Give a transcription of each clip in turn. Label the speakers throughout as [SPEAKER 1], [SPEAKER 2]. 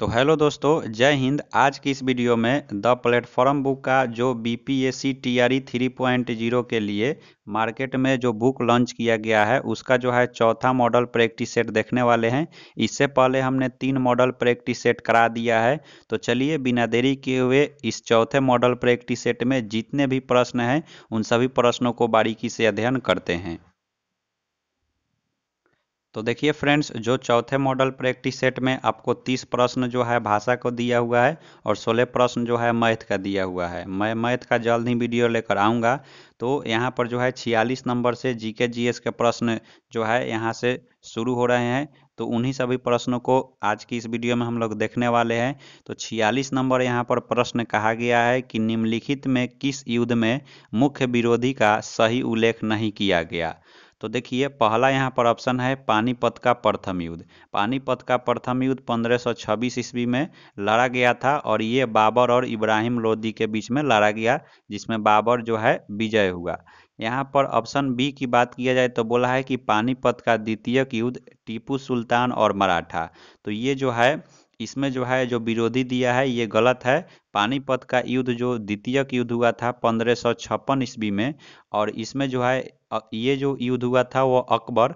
[SPEAKER 1] तो हेलो दोस्तों जय हिंद आज की इस वीडियो में द प्लेटफॉर्म बुक का जो B P S C T R E three point zero के लिए मार्केट में जो बुक लॉन्च किया गया है उसका जो है चौथा मॉडल प्रैक्टिस सेट देखने वाले हैं इससे पहले हमने तीन मॉडल प्रैक्टिस सेट करा दिया है तो चलिए बिना देरी किए हुए इस चौथे मॉडल प्रैक्टिस सेट में जितने भी प्रश्न हैं उन सभी प्रश्नों को बारीकी से अध्ययन करते हैं तो देखिए फ्रेंड्स जो चौथे मॉडल प्रैक्टिस सेट में आपको 30 प्रश्न जो है भाषा को दिया हुआ है और 16 प्रश्न जो है मैथ का दिया हुआ है मैं मैथ का जल्द ही वीडियो लेकर आऊँगा तो यहाँ पर जो है 46 नंबर से जी के जी एस के प्रश्न जो है यहाँ से शुरू हो रहे हैं तो उन्हीं सभी प्रश्नों को आज की इस वीडियो में हम लोग देखने वाले हैं तो 46 नंबर यहाँ पर प्रश्न कहा गया है कि निम्नलिखित में किस युद्ध में मुख्य विरोधी का सही उल्लेख नहीं किया गया तो देखिए पहला यहाँ पर ऑप्शन है पानीपत का प्रथम युद्ध पानीपत का प्रथम युद्ध 1526 ईस्वी में लड़ा गया था और ये बाबर और इब्राहिम लोदी के बीच में लड़ा गया जिसमें बाबर जो है विजय हुआ यहाँ पर ऑप्शन बी की बात किया जाए तो बोला है कि पानीपत का द्वितीय युद्ध टीपू सुल्तान और मराठा तो ये जो है इसमें जो है जो विरोधी दिया है ये गलत है पानीपत का युद्ध जो द्वितीय युद्ध हुआ था पंद्रह सौ छप्पन ईस्वी में और इसमें जो है ये जो युद्ध हुआ था वो अकबर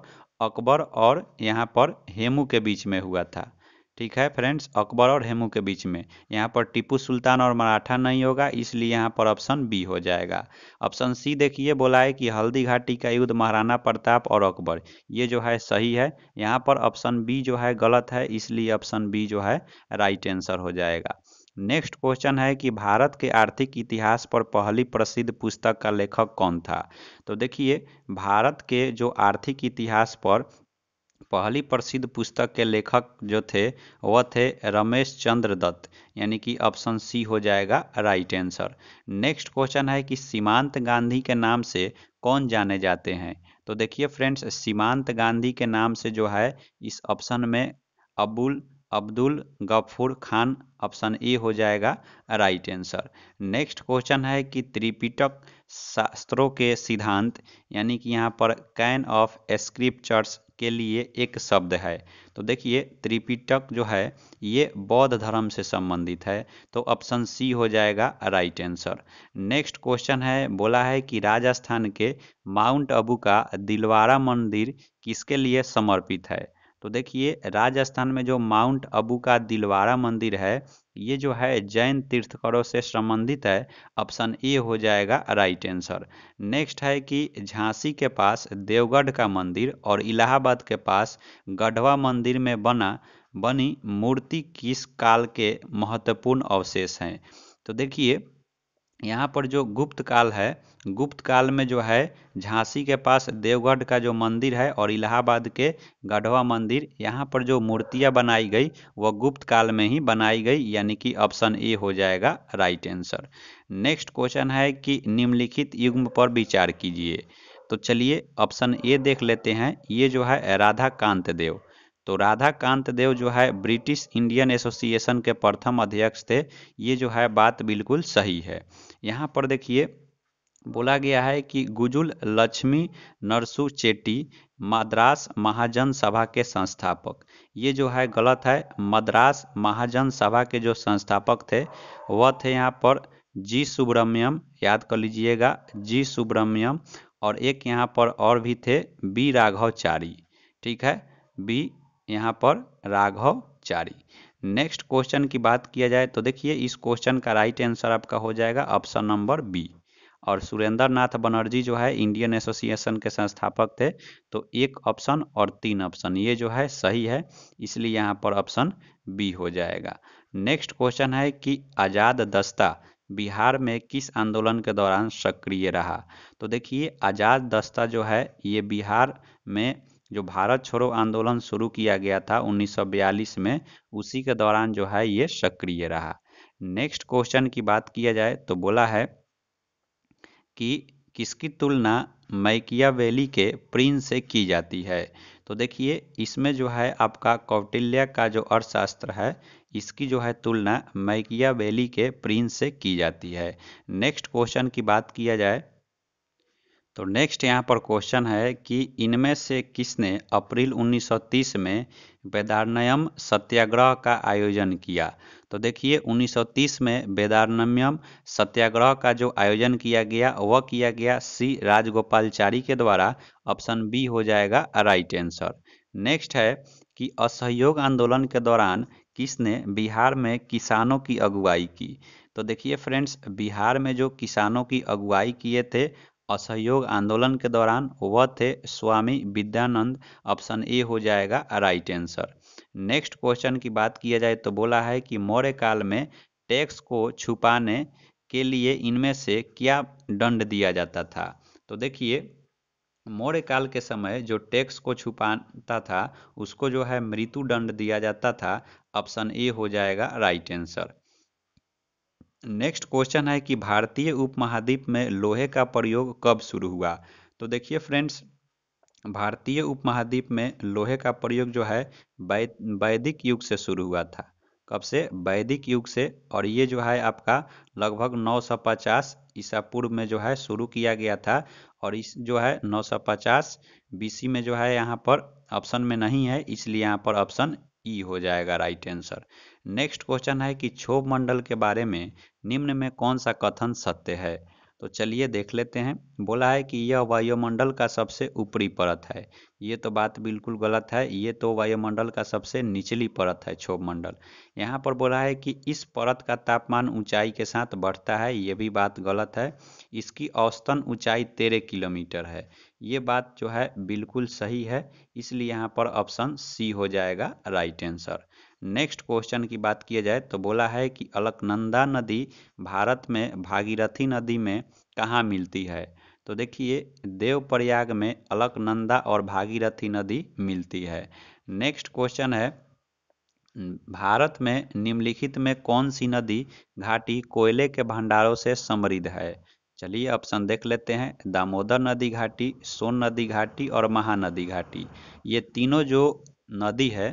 [SPEAKER 1] अकबर और यहाँ पर हेमू के बीच में हुआ था ठीक है फ्रेंड्स अकबर और हेमू के बीच में यहाँ पर टीपू सुल्तान और मराठा नहीं होगा इसलिए यहाँ पर ऑप्शन बी हो जाएगा ऑप्शन सी देखिए बोला है कि हल्दी घाटी का युद्ध महाराणा प्रताप और अकबर ये जो है सही है यहाँ पर ऑप्शन बी जो है गलत है इसलिए ऑप्शन बी जो है राइट आंसर हो जाएगा नेक्स्ट क्वेश्चन है कि भारत के आर्थिक इतिहास पर पहली प्रसिद्ध पुस्तक का लेखक कौन था तो देखिए भारत के जो आर्थिक इतिहास पर पहली प्रसिद्ध पुस्तक के लेखक जो थे वह थे रमेश चंद्र दत्त यानी कि ऑप्शन सी हो जाएगा राइट आंसर नेक्स्ट क्वेश्चन है कि सीमांत गांधी के नाम से कौन जाने जाते हैं तो देखिए फ्रेंड्स सीमांत गांधी के नाम से जो है इस ऑप्शन में अबुल अब्दुल गफूर खान ऑप्शन ए हो जाएगा राइट आंसर नेक्स्ट क्वेश्चन है कि त्रिपिटक शास्त्रों के सिद्धांत यानी कि यहाँ पर कैन ऑफ स्क्रिप्चर्स के लिए एक शब्द है तो देखिए त्रिपिटक जो है ये बौद्ध धर्म से संबंधित है तो ऑप्शन सी हो जाएगा राइट आंसर नेक्स्ट क्वेश्चन है बोला है कि राजस्थान के माउंट अबू का दिलवारा मंदिर किसके लिए समर्पित है तो देखिए राजस्थान में जो माउंट अबू का दिलवारा मंदिर है ये जो है जैन तीर्थकरों से संबंधित है ऑप्शन ए हो जाएगा राइट आंसर नेक्स्ट है कि झांसी के पास देवगढ़ का मंदिर और इलाहाबाद के पास गढ़वा मंदिर में बना बनी मूर्ति किस काल के महत्वपूर्ण अवशेष हैं तो देखिए यहाँ पर जो गुप्त काल है गुप्त काल में जो है झांसी के पास देवगढ़ का जो मंदिर है और इलाहाबाद के गढ़वा मंदिर यहाँ पर जो मूर्तियाँ बनाई गई वह गुप्त काल में ही बनाई गई यानी कि ऑप्शन ए हो जाएगा राइट आंसर नेक्स्ट क्वेश्चन है कि निम्नलिखित युग्म पर विचार कीजिए तो चलिए ऑप्शन ए देख लेते हैं ये जो है राधा कांत देव तो राधा कांत देव जो है ब्रिटिश इंडियन एसोसिएशन के प्रथम अध्यक्ष थे ये जो है बात बिल्कुल सही है यहाँ पर देखिए बोला गया है कि गुजुल लक्ष्मी नरसु चेटी मद्रास महाजन सभा के संस्थापक ये जो है गलत है मद्रास महाजन सभा के जो संस्थापक थे वह थे यहाँ पर जी सुब्रमण्यम याद कर लीजिएगा जी सुब्रमण्यम और एक यहाँ पर और भी थे बी राघवचारी ठीक है बी यहाँ पर राघवचारी नेक्स्ट क्वेश्चन की बात किया जाए तो देखिए इस क्वेश्चन का राइट आंसर आपका हो जाएगा ऑप्शन नंबर बी और सुरेंद्र नाथ बनर्जी जो है इंडियन एसोसिएशन के संस्थापक थे तो एक ऑप्शन और तीन ऑप्शन ये जो है सही है इसलिए यहाँ पर ऑप्शन बी हो जाएगा नेक्स्ट क्वेश्चन है कि आज़ाद दस्ता बिहार में किस आंदोलन के दौरान सक्रिय रहा तो देखिए आज़ाद दस्ता जो है ये बिहार में जो भारत छोड़ो आंदोलन शुरू किया गया था 1942 में उसी के दौरान जो है ये सक्रिय रहा नेक्स्ट क्वेश्चन की बात किया जाए तो बोला है कि किसकी तुलना मैकिया वैली के प्रिंस से की जाती है तो देखिए इसमें जो है आपका कौटिल्य का जो अर्थशास्त्र है इसकी जो है तुलना मैकिया वैली के प्रिंस से की जाती है नेक्स्ट क्वेश्चन की बात किया जाए तो नेक्स्ट यहाँ पर क्वेश्चन है कि इनमें से किसने अप्रैल 1930 में वेदारण्यम सत्याग्रह का आयोजन किया तो देखिए 1930 में वेदारण्यम सत्याग्रह का जो आयोजन किया गया वह किया गया सी राजगोपालचारी के द्वारा ऑप्शन बी हो जाएगा राइट आंसर नेक्स्ट है कि असहयोग आंदोलन के दौरान किसने बिहार में किसानों की अगुवाई की तो देखिए फ्रेंड्स बिहार में जो किसानों की अगुवाई किए थे असहयोग आंदोलन के दौरान वह थे स्वामी विद्यानंद ऑप्शन ए हो जाएगा राइट आंसर नेक्स्ट क्वेश्चन की बात किया जाए तो बोला है कि मौर्य काल में टैक्स को छुपाने के लिए इनमें से क्या दंड दिया जाता था तो देखिए मौर्य काल के समय जो टैक्स को छुपाता था उसको जो है मृत्यु दंड दिया जाता था ऑप्शन ए हो जाएगा राइट आंसर नेक्स्ट क्वेश्चन है कि भारतीय उपमहाद्वीप में लोहे का प्रयोग कब शुरू हुआ तो देखिए फ्रेंड्स भारतीय उपमहाद्वीप में लोहे का प्रयोग जो है वैदिक बै, युग से शुरू हुआ था कब से वैदिक युग से और ये जो है आपका लगभग 950 ईसा पूर्व में जो है शुरू किया गया था और इस जो है 950 बीसी में जो है यहाँ पर ऑप्शन में नहीं है इसलिए यहाँ पर ऑप्शन ई हो जाएगा राइट आंसर नेक्स्ट क्वेश्चन है कि क्षोभ मंडल के बारे में निम्न में कौन सा कथन सत्य है तो चलिए देख लेते हैं बोला है कि यह वायुमंडल का सबसे ऊपरी परत है ये तो बात बिल्कुल गलत है ये तो वायुमंडल का सबसे निचली परत है क्षोभ मंडल यहाँ पर बोला है कि इस परत का तापमान ऊंचाई के साथ बढ़ता है ये भी बात गलत है इसकी औसतन ऊंचाई तेरह किलोमीटर है ये बात जो है बिल्कुल सही है इसलिए यहाँ पर ऑप्शन सी हो जाएगा राइट आंसर नेक्स्ट क्वेश्चन की बात किया जाए तो बोला है कि अलकनंदा नदी भारत में भागीरथी नदी में कहाँ मिलती है तो देखिए देवप्रयाग में अलकनंदा और भागीरथी नदी मिलती है नेक्स्ट क्वेश्चन है भारत में निम्नलिखित में कौन सी नदी घाटी कोयले के भंडारों से समृद्ध है चलिए ऑप्शन देख लेते हैं दामोदर नदी घाटी सोन नदी घाटी और महानदी घाटी ये तीनों जो नदी है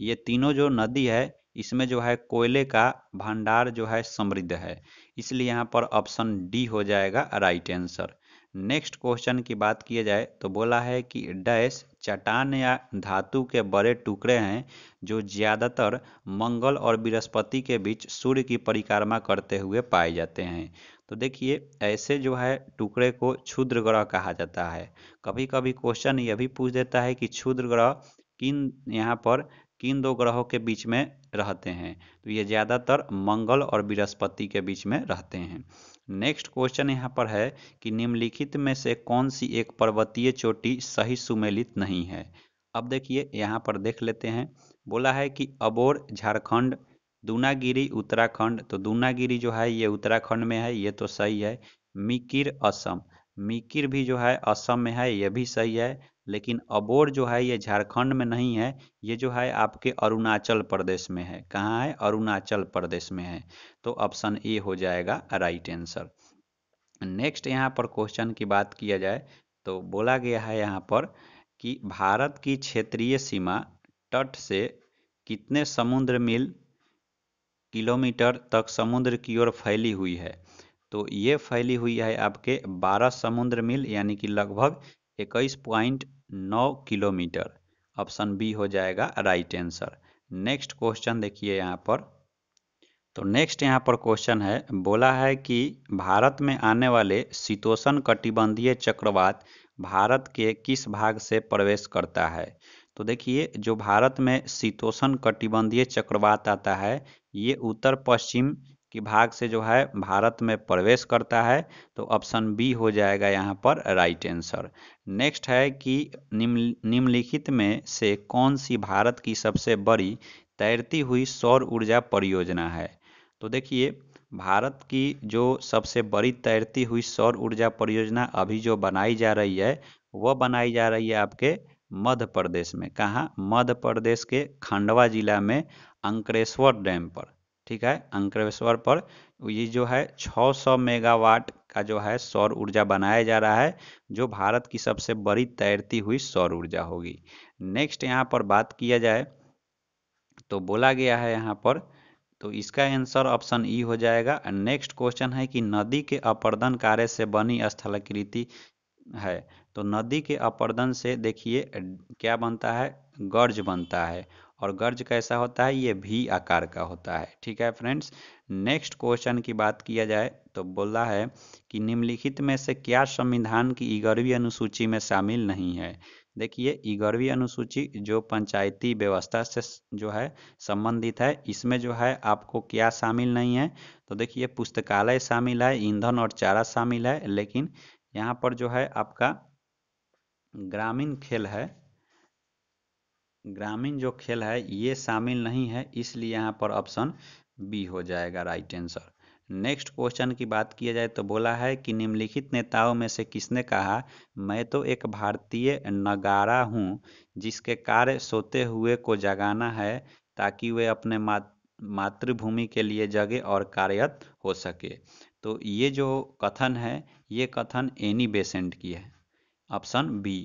[SPEAKER 1] ये तीनों जो नदी है इसमें जो है कोयले का भंडार जो है समृद्ध है इसलिए यहाँ पर ऑप्शन डी हो जाएगा राइट आंसर नेक्स्ट क्वेश्चन की बात किया जाए तो बोला है कि डैश चट्टान या धातु के बड़े टुकड़े हैं जो ज़्यादातर मंगल और बृहस्पति के बीच सूर्य की परिक्रमा करते हुए पाए जाते हैं तो देखिए ऐसे जो है टुकड़े को क्षुद्र ग्रह कहा जाता है कभी कभी क्वेश्चन यह भी पूछ देता है कि क्षुद्र ग्रह किन यहाँ पर किन दो ग्रहों के बीच में रहते हैं तो ये ज़्यादातर मंगल और बृहस्पति के बीच में रहते हैं नेक्स्ट क्वेश्चन यहाँ पर है कि निम्नलिखित में से कौन सी एक पर्वतीय चोटी सही सुमेलित नहीं है अब देखिए यहाँ पर देख लेते हैं बोला है कि अबोर झारखंड दूनागिरी उत्तराखंड तो दूनागिरी जो है ये उत्तराखंड में है ये तो सही है मिकिर असम मिकिर भी जो है असम में है ये भी सही है लेकिन अबोर जो है ये झारखंड में नहीं है ये जो है आपके अरुणाचल प्रदेश में है कहाँ है अरुणाचल प्रदेश में है तो ऑप्शन ए हो जाएगा राइट आंसर नेक्स्ट यहाँ पर क्वेश्चन की बात किया जाए तो बोला गया है यहाँ पर कि भारत की क्षेत्रीय सीमा तट से कितने समुद्र मील किलोमीटर तक समुद्र की ओर फैली हुई है तो ये फैली हुई है आपके 12 समुद्र मील यानी कि लगभग इक्कीस पॉइंट नौ किलोमीटर ऑप्शन बी हो जाएगा राइट आंसर नेक्स्ट क्वेश्चन देखिए यहाँ पर तो नेक्स्ट यहाँ पर क्वेश्चन है बोला है कि भारत में आने वाले शीतोषण कटिबंधीय चक्रवात भारत के किस भाग से प्रवेश करता है तो देखिए जो भारत में शीतोषण कटिबंधीय चक्रवात आता है ये उत्तर पश्चिम कि भाग से जो है भारत में प्रवेश करता है तो ऑप्शन बी हो जाएगा यहाँ पर राइट आंसर नेक्स्ट है कि निम्न निम्नलिखित में से कौन सी भारत की सबसे बड़ी तैरती हुई सौर ऊर्जा परियोजना है तो देखिए भारत की जो सबसे बड़ी तैरती हुई सौर ऊर्जा परियोजना अभी जो बनाई जा रही है वह बनाई जा रही है आपके मध्य प्रदेश में कहाँ मध्य प्रदेश के खंडवा जिला में अंकरेश्वर डैम पर ठीक है अंकलेश्वर पर ये जो है 600 मेगावाट का जो है सौर ऊर्जा बनाया जा रहा है जो भारत की सबसे बड़ी तैरती हुई सौर ऊर्जा होगी नेक्स्ट यहाँ पर बात किया जाए तो बोला गया है यहाँ पर तो इसका आंसर ऑप्शन ई हो जाएगा नेक्स्ट क्वेश्चन है कि नदी के अपर्दन कार्य से बनी स्थलाकृति है तो नदी के अपर्दन से देखिए क्या बनता है गर्ज बनता है और गर्ज कैसा होता है ये भी आकार का होता है ठीक है फ्रेंड्स नेक्स्ट क्वेश्चन की बात किया जाए तो बोला है कि निम्नलिखित में से क्या संविधान की इगरवी अनुसूची में शामिल नहीं है देखिए इगरवी अनुसूची जो पंचायती व्यवस्था से जो है संबंधित है इसमें जो है आपको क्या शामिल नहीं है तो देखिए पुस्तकालय शामिल है ईंधन और चारा शामिल है लेकिन यहाँ पर जो है आपका ग्रामीण खेल है ग्रामीण जो खेल है ये शामिल नहीं है इसलिए यहाँ पर ऑप्शन बी हो जाएगा राइट आंसर नेक्स्ट क्वेश्चन की बात किया जाए तो बोला है कि निम्नलिखित नेताओं में से किसने कहा मैं तो एक भारतीय नगारा हूँ जिसके कार्य सोते हुए को जगाना है ताकि वे अपने मात मातृभूमि के लिए जगे और कार्यरत हो सके तो ये जो कथन है ये कथन एनी बेसेंट की है ऑप्शन बी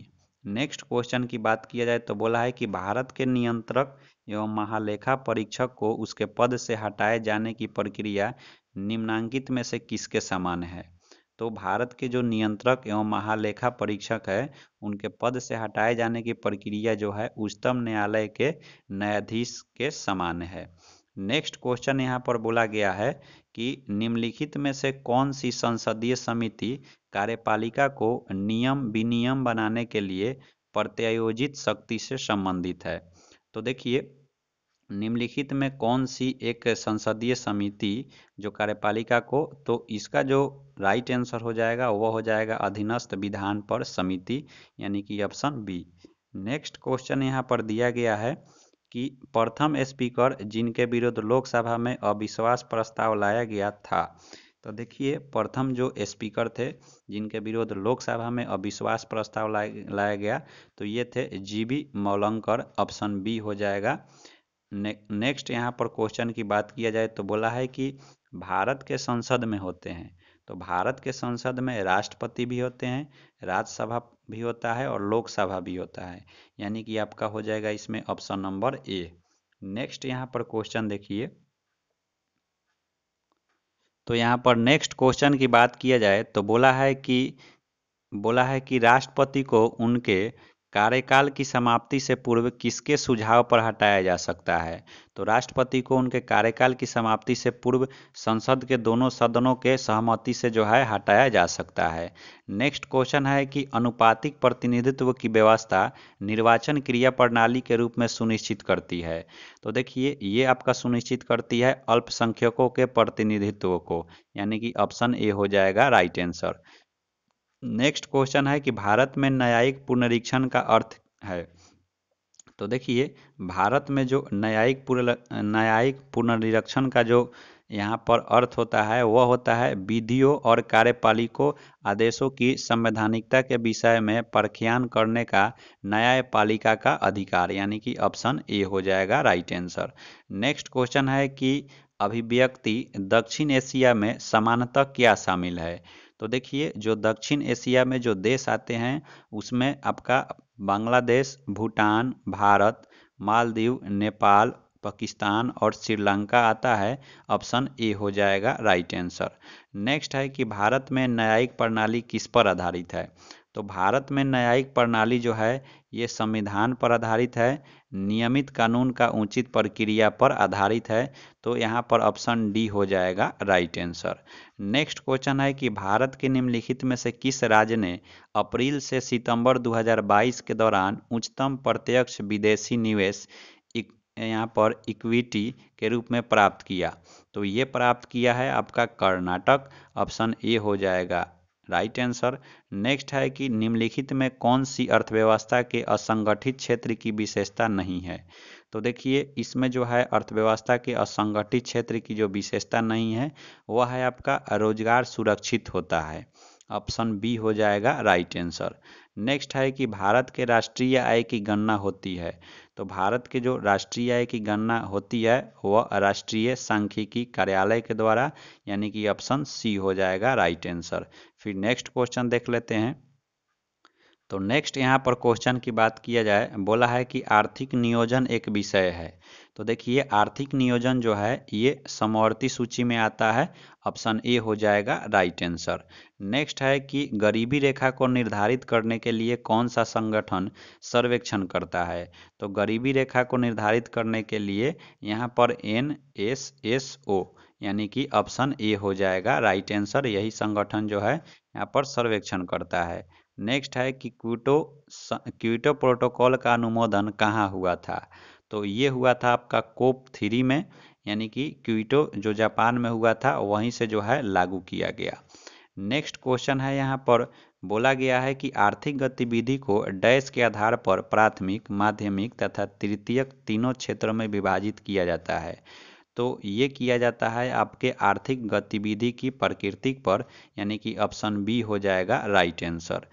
[SPEAKER 1] नेक्स्ट क्वेश्चन की बात किया जाए तो बोला है कि भारत के नियंत्रक एवं महालेखा परीक्षक को उसके पद से हटाए जाने की प्रक्रिया निम्नांकित में से किसके समान है तो भारत के जो नियंत्रक एवं महालेखा परीक्षक है उनके पद से हटाए जाने की प्रक्रिया जो है उच्चतम न्यायालय के न्यायाधीश के समान है नेक्स्ट क्वेश्चन यहाँ पर बोला गया है कि निम्नलिखित में से कौन सी संसदीय समिति कार्यपालिका को नियम विनियम बनाने के लिए प्रत्यायोजित शक्ति से संबंधित है तो देखिए निम्नलिखित में कौन सी एक संसदीय समिति जो कार्यपालिका को तो इसका जो राइट आंसर हो जाएगा वह हो जाएगा अधीनस्थ विधान पर समिति यानी कि ऑप्शन बी नेक्स्ट क्वेश्चन यहाँ पर दिया गया है कि प्रथम स्पीकर जिनके विरुद्ध लोकसभा में अविश्वास प्रस्ताव लाया गया था तो देखिए प्रथम जो स्पीकर थे जिनके विरुद्ध लोकसभा में अविश्वास प्रस्ताव लाया गया तो ये थे जीबी मौलंकर ऑप्शन बी हो जाएगा ने, नेक्स्ट यहाँ पर क्वेश्चन की बात किया जाए तो बोला है कि भारत के संसद में होते हैं तो भारत के संसद में राष्ट्रपति भी होते हैं राज्यसभा भी होता है और लोकसभा भी होता है यानी कि आपका हो जाएगा इसमें ऑप्शन नंबर ए नेक्स्ट यहाँ पर क्वेश्चन देखिए तो यहाँ पर नेक्स्ट क्वेश्चन की बात किया जाए तो बोला है कि बोला है कि राष्ट्रपति को उनके कार्यकाल की समाप्ति से पूर्व किसके सुझाव पर हटाया जा सकता है तो राष्ट्रपति को उनके कार्यकाल की समाप्ति से पूर्व संसद के दोनों सदनों के सहमति से जो है हटाया जा सकता है नेक्स्ट क्वेश्चन है कि अनुपातिक प्रतिनिधित्व की व्यवस्था निर्वाचन क्रिया प्रणाली के रूप में सुनिश्चित करती है तो देखिए ये आपका सुनिश्चित करती है अल्पसंख्यकों के प्रतिनिधित्व को यानी कि ऑप्शन ए हो जाएगा राइट आंसर नेक्स्ट क्वेश्चन है कि भारत में न्यायिक पुनरीक्षण का अर्थ है तो देखिए भारत में जो न्यायिक न्यायिक पुनरीक्षण का जो यहाँ पर अर्थ होता है वह होता है विधियों और कार्यपालिकों आदेशों की संवैधानिकता के विषय में प्रख्यान करने का न्यायपालिका का अधिकार यानी कि ऑप्शन ए हो जाएगा राइट आंसर नेक्स्ट क्वेश्चन है कि अभिव्यक्ति दक्षिण एशिया में समानता क्या शामिल है तो देखिए जो दक्षिण एशिया में जो देश आते हैं उसमें आपका बांग्लादेश भूटान भारत मालदीव नेपाल पाकिस्तान और श्रीलंका आता है ऑप्शन ए हो जाएगा राइट आंसर नेक्स्ट है कि भारत में न्यायिक प्रणाली किस पर आधारित है तो भारत में न्यायिक प्रणाली जो है ये संविधान पर आधारित है नियमित कानून का उचित प्रक्रिया पर आधारित है तो यहाँ पर ऑप्शन डी हो जाएगा राइट आंसर नेक्स्ट क्वेश्चन है कि भारत के निम्नलिखित में से किस राज्य ने अप्रैल से सितंबर 2022 के दौरान उच्चतम प्रत्यक्ष विदेशी निवेश यहाँ पर इक्विटी के रूप में प्राप्त किया तो ये प्राप्त किया है आपका कर्नाटक ऑप्शन ए हो जाएगा राइट आंसर नेक्स्ट है कि निम्नलिखित में कौन सी अर्थव्यवस्था के असंगठित क्षेत्र की विशेषता नहीं है तो देखिए इसमें जो है अर्थव्यवस्था के असंगठित क्षेत्र की जो विशेषता नहीं है वह है आपका रोजगार सुरक्षित होता है ऑप्शन बी हो जाएगा राइट आंसर नेक्स्ट है कि भारत के राष्ट्रीय आय की गणना होती है तो भारत के जो राष्ट्रीय आय की गणना होती है वह राष्ट्रीय सांख्यिकी कार्यालय के द्वारा यानी कि ऑप्शन सी हो जाएगा राइट आंसर फिर नेक्स्ट क्वेश्चन देख लेते हैं तो नेक्स्ट यहाँ पर क्वेश्चन की बात किया जाए बोला है कि आर्थिक नियोजन एक विषय है तो देखिए आर्थिक नियोजन जो है ये समवर्ती सूची में आता है ऑप्शन ए हो जाएगा राइट आंसर नेक्स्ट है कि गरीबी रेखा को निर्धारित करने के लिए कौन सा संगठन सर्वेक्षण करता है तो गरीबी रेखा को निर्धारित करने के लिए यहाँ पर एन एस एस ओ यानी कि ऑप्शन ए हो जाएगा राइट आंसर यही संगठन जो है यहाँ पर सर्वेक्षण करता है नेक्स्ट है कि क्यूटो क्यूटो प्रोटोकॉल का अनुमोदन कहाँ हुआ था तो ये हुआ था आपका कोप थ्री में यानी कि क्यूटो जो जापान में हुआ था वहीं से जो है लागू किया गया नेक्स्ट क्वेश्चन है यहाँ पर बोला गया है कि आर्थिक गतिविधि को डैश के आधार पर प्राथमिक माध्यमिक तथा तृतीयक तीनों क्षेत्रों में विभाजित किया जाता है तो ये किया जाता है आपके आर्थिक गतिविधि की प्रकृति पर यानी कि ऑप्शन बी हो जाएगा राइट आंसर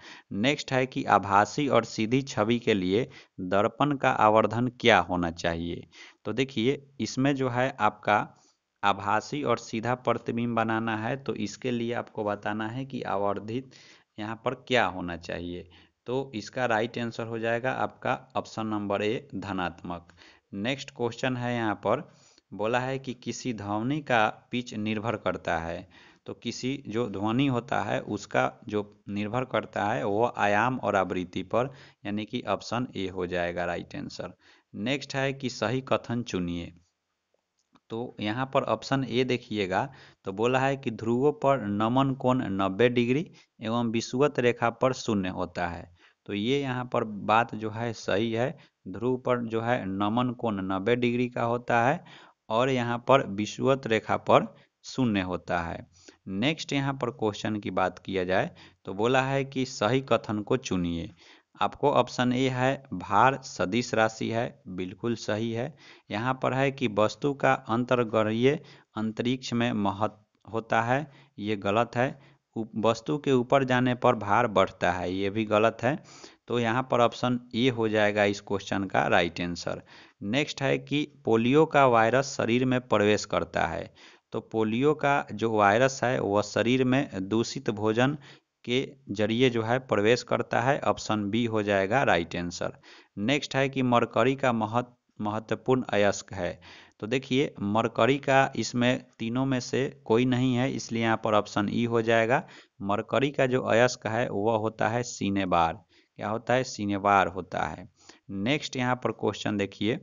[SPEAKER 1] नेक्स्ट है कि आभासी और सीधी छवि के लिए दर्पण का आवर्धन क्या होना चाहिए तो देखिए इसमें जो है आपका आभासी और सीधा प्रतिबिंब बनाना है तो इसके लिए आपको बताना है कि आवर्धित यहाँ पर क्या होना चाहिए तो इसका राइट आंसर हो जाएगा आपका ऑप्शन नंबर ए धनात्मक नेक्स्ट क्वेश्चन है यहाँ पर बोला है कि किसी ध्वनि का पिच निर्भर करता है तो किसी जो ध्वनि होता है उसका जो निर्भर करता है वो आयाम और आवृत्ति पर यानी कि ऑप्शन ए हो जाएगा राइट आंसर नेक्स्ट है कि सही कथन चुनिए तो यहाँ पर ऑप्शन ए देखिएगा तो बोला है कि ध्रुवों पर नमन कोण 90 डिग्री एवं विषुवत रेखा पर शून्य होता है तो ये यहाँ पर बात जो है सही है ध्रुव पर जो है नमन कोण 90 डिग्री का होता है और यहाँ पर विषुवत रेखा पर शून्य होता है नेक्स्ट यहाँ पर क्वेश्चन की बात किया जाए तो बोला है कि सही कथन को चुनिए आपको ऑप्शन ए है भार सदिश राशि है बिल्कुल सही है यहाँ पर है कि वस्तु का अंतर्गरीय अंतरिक्ष में महत्व होता है ये गलत है वस्तु के ऊपर जाने पर भार बढ़ता है ये भी गलत है तो यहाँ पर ऑप्शन ए हो जाएगा इस क्वेश्चन का राइट आंसर नेक्स्ट है कि पोलियो का वायरस शरीर में प्रवेश करता है तो पोलियो का जो वायरस है वह शरीर में दूषित भोजन के जरिए जो है प्रवेश करता है ऑप्शन बी हो जाएगा राइट आंसर नेक्स्ट है कि मरकरी का महत्व महत्वपूर्ण अयस्क है तो देखिए मरकरी का इसमें तीनों में से कोई नहीं है इसलिए यहाँ पर ऑप्शन ई e हो जाएगा मरकरी का जो अयस्क है वह होता है सीने बार क्या होता है सिनेवार होता है नेक्स्ट यहाँ पर क्वेश्चन देखिए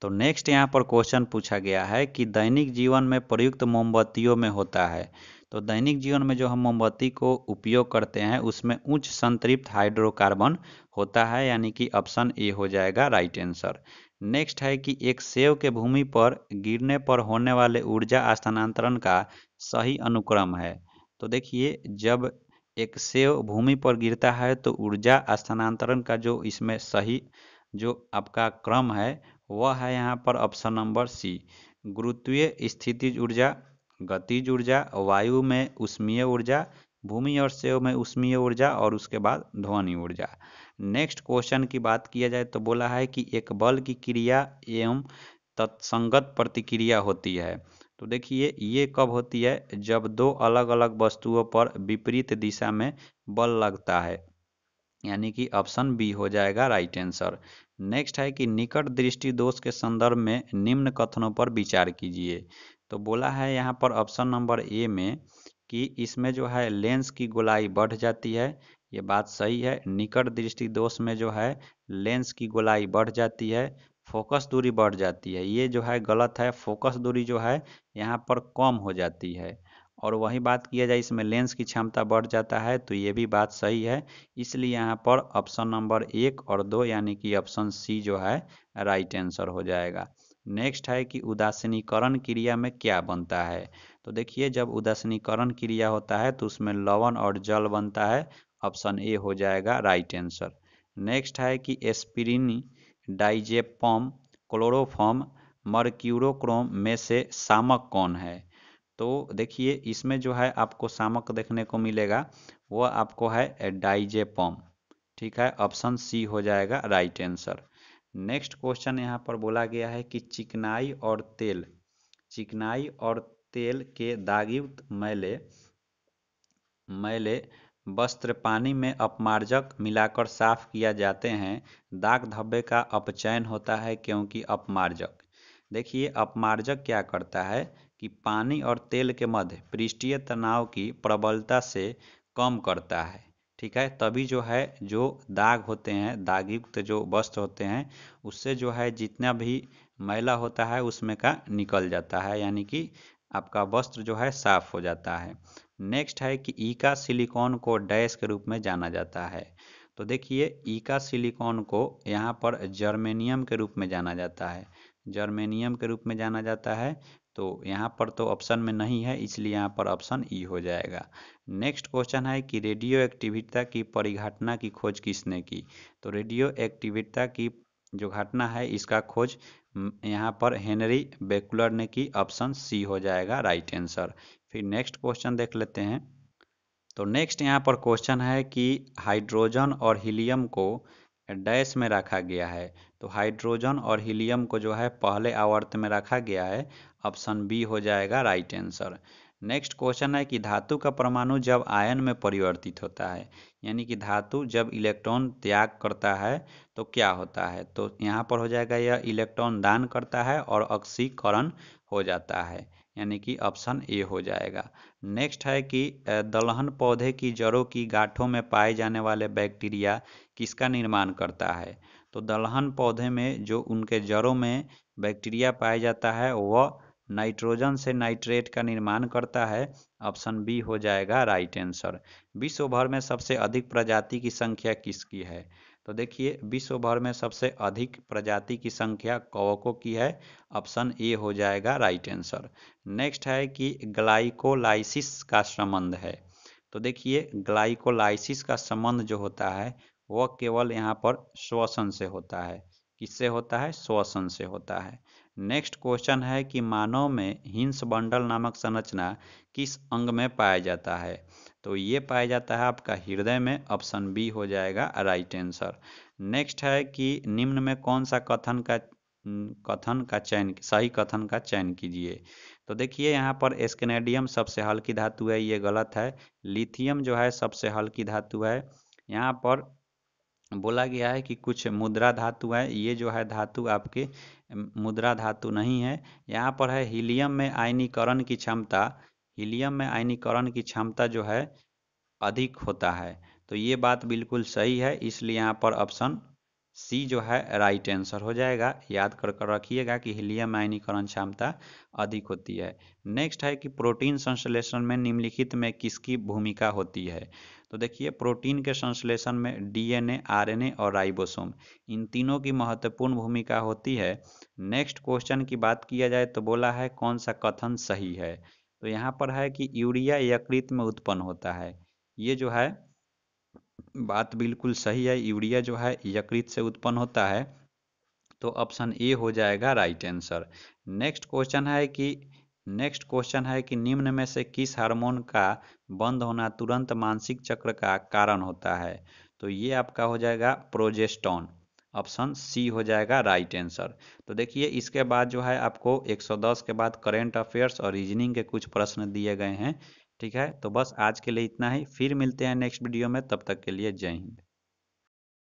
[SPEAKER 1] तो नेक्स्ट यहाँ पर क्वेश्चन पूछा गया है कि दैनिक जीवन में प्रयुक्त मोमबत्तियों में होता है तो दैनिक जीवन में जो हम मोमबत्ती को उपयोग करते हैं उसमें उच्च संतृप्त हाइड्रोकार्बन होता है यानी कि ऑप्शन ए हो जाएगा राइट आंसर नेक्स्ट है कि एक सेव के भूमि पर गिरने पर होने वाले ऊर्जा स्थानांतरण का सही अनुक्रम है तो देखिए जब एक सेव भूमि पर गिरता है तो ऊर्जा स्थानांतरण का जो इसमें सही जो आपका क्रम है वह है यहाँ पर ऑप्शन नंबर सी गुरुत्वीय स्थितिज ऊर्जा गतिज ऊर्जा वायु में उष्मीय ऊर्जा भूमि और सेव में उष्मीय ऊर्जा और उसके बाद ध्वनि ऊर्जा नेक्स्ट क्वेश्चन की बात किया जाए तो बोला है कि एक बल की क्रिया एवं तत्संगत प्रतिक्रिया होती है तो देखिए ये कब होती है जब दो अलग अलग वस्तुओं पर विपरीत दिशा में बल लगता है यानी कि ऑप्शन बी हो जाएगा राइट आंसर नेक्स्ट है कि निकट दृष्टि दोष के संदर्भ में निम्न कथनों पर विचार कीजिए तो बोला है यहाँ पर ऑप्शन नंबर ए में कि इसमें जो है लेंस की गोलाई बढ़ जाती है ये बात सही है निकट दृष्टि दोष में जो है लेंस की गोलाई बढ़ जाती है फोकस दूरी बढ़ जाती है ये जो है गलत है फोकस दूरी जो है यहाँ पर कम हो जाती है और वही बात किया जाए इसमें लेंस की क्षमता बढ़ जाता है तो ये भी बात सही है इसलिए यहाँ पर ऑप्शन नंबर एक और दो यानी कि ऑप्शन सी जो है राइट आंसर हो जाएगा नेक्स्ट है कि उदासीनीकरण क्रिया में क्या बनता है तो देखिए जब उदासीनीकरण क्रिया होता है तो उसमें लवण और जल बनता है ऑप्शन ए हो जाएगा राइट आंसर नेक्स्ट है कि एस्पिरिन डाइजेपॉम क्लोरोफॉम मर्क्यूरोक्रोम में से सामक कौन है तो देखिए इसमें जो है आपको सामक देखने को मिलेगा वह आपको है डाइजेपॉम ठीक है ऑप्शन सी हो जाएगा राइट आंसर नेक्स्ट क्वेश्चन यहाँ पर बोला गया है कि चिकनाई और तेल चिकनाई और तेल के दागयुक्त मैले मैले वस्त्र पानी में अपमार्जक मिलाकर साफ किया जाते हैं दाग धब्बे का अपचयन होता है क्योंकि अपमार्जक देखिए अपमार्जक क्या करता है कि पानी और तेल के मध्य पृष्ठीय तनाव की प्रबलता से कम करता है ठीक है तभी जो है जो दाग होते हैं दागयुक्त जो वस्त्र होते हैं उससे जो है जितना भी मैला होता है उसमें का निकल जाता है यानी कि आपका वस्त्र जो है साफ हो जाता है नेक्स्ट है कि ईका सिलिकॉन को डैश के रूप में जाना जाता है तो देखिए ईका सिलिकॉन को यहाँ पर जर्मेनियम के रूप में जाना जाता है जर्मेनियम के रूप में जाना जाता है तो यहाँ पर तो ऑप्शन में नहीं है इसलिए यहाँ पर ऑप्शन ई हो जाएगा नेक्स्ट क्वेश्चन है कि रेडियो एक्टिविटा की परिघटना की खोज किसने की तो रेडियो एक्टिविटा की जो घटना है इसका खोज यहाँ पर हेनरी बेकुलर ने की ऑप्शन सी हो जाएगा राइट आंसर फिर नेक्स्ट क्वेश्चन देख लेते हैं तो नेक्स्ट यहाँ पर क्वेश्चन है कि हाइड्रोजन और हीलियम को डैश में रखा गया है तो हाइड्रोजन और हीलियम को जो है पहले आवर्त में रखा गया है ऑप्शन बी हो जाएगा राइट आंसर नेक्स्ट क्वेश्चन है कि धातु का परमाणु जब आयन में परिवर्तित होता है यानी कि धातु जब इलेक्ट्रॉन त्याग करता है तो क्या होता है तो यहाँ पर हो जाएगा यह इलेक्ट्रॉन दान करता है और ऑक्सीकरण हो जाता है यानी कि ऑप्शन ए हो जाएगा नेक्स्ट है कि दलहन पौधे की जड़ों की गांठों में पाए जाने वाले बैक्टीरिया किसका निर्माण करता है तो दलहन पौधे में जो उनके जड़ों में बैक्टीरिया पाया जाता है वह नाइट्रोजन से नाइट्रेट का निर्माण करता है ऑप्शन बी हो जाएगा राइट आंसर विश्व भर में सबसे अधिक प्रजाति की संख्या किसकी है तो देखिए विश्व भर में सबसे अधिक प्रजाति की संख्या कवकों की है ऑप्शन ए हो जाएगा राइट आंसर नेक्स्ट है कि ग्लाइकोलाइसिस का संबंध है तो देखिए ग्लाइकोलाइसिस का संबंध जो होता है वह केवल यहाँ पर श्वसन से होता है किससे होता है श्वसन से होता है नेक्स्ट क्वेश्चन है कि मानव में हिंस बंडल नामक संरचना किस अंग में पाया जाता है तो ये पाया जाता है आपका हृदय में ऑप्शन बी हो जाएगा राइट आंसर नेक्स्ट है कि निम्न में कौन सा कथन का कथन का चयन सही कथन का चयन कीजिए तो देखिए यहाँ पर स्कनेडियम सबसे हल्की धातु है ये गलत है लिथियम जो है सबसे हल्की धातु है यहाँ पर बोला गया है कि कुछ मुद्रा धातु है ये जो है धातु आपके मुद्रा धातु नहीं है यहाँ पर है हीलियम में आयनीकरण की क्षमता हीलियम में आयनीकरण की क्षमता जो है अधिक होता है तो ये बात बिल्कुल सही है इसलिए यहाँ पर ऑप्शन सी जो है राइट आंसर हो जाएगा याद कर कर रखिएगा कि हीलियम आयनीकरण क्षमता अधिक होती है नेक्स्ट है कि प्रोटीन संश्लेषण में निम्नलिखित में किसकी भूमिका होती है तो देखिए प्रोटीन के संश्लेषण में डीएनए आरएनए और राइबोसोम इन तीनों की महत्वपूर्ण भूमिका होती है नेक्स्ट क्वेश्चन की बात किया जाए तो बोला है कौन सा कथन सही है तो यहाँ पर है कि यूरिया यकृत में उत्पन्न होता है ये जो है बात बिल्कुल सही है यूरिया जो है यकृत से उत्पन्न होता है तो ऑप्शन ए हो जाएगा राइट आंसर नेक्स्ट क्वेश्चन है कि नेक्स्ट क्वेश्चन है कि निम्न में से किस हार्मोन का बंद होना तुरंत मानसिक चक्र का कारण होता है तो ये आपका हो जाएगा प्रोजेस्टोन ऑप्शन सी हो जाएगा राइट आंसर तो देखिए इसके बाद जो है आपको 110 के बाद करेंट अफेयर्स और रीजनिंग के कुछ प्रश्न दिए गए हैं ठीक है तो बस आज के लिए इतना ही फिर मिलते हैं नेक्स्ट वीडियो में तब तक के लिए जय हिंद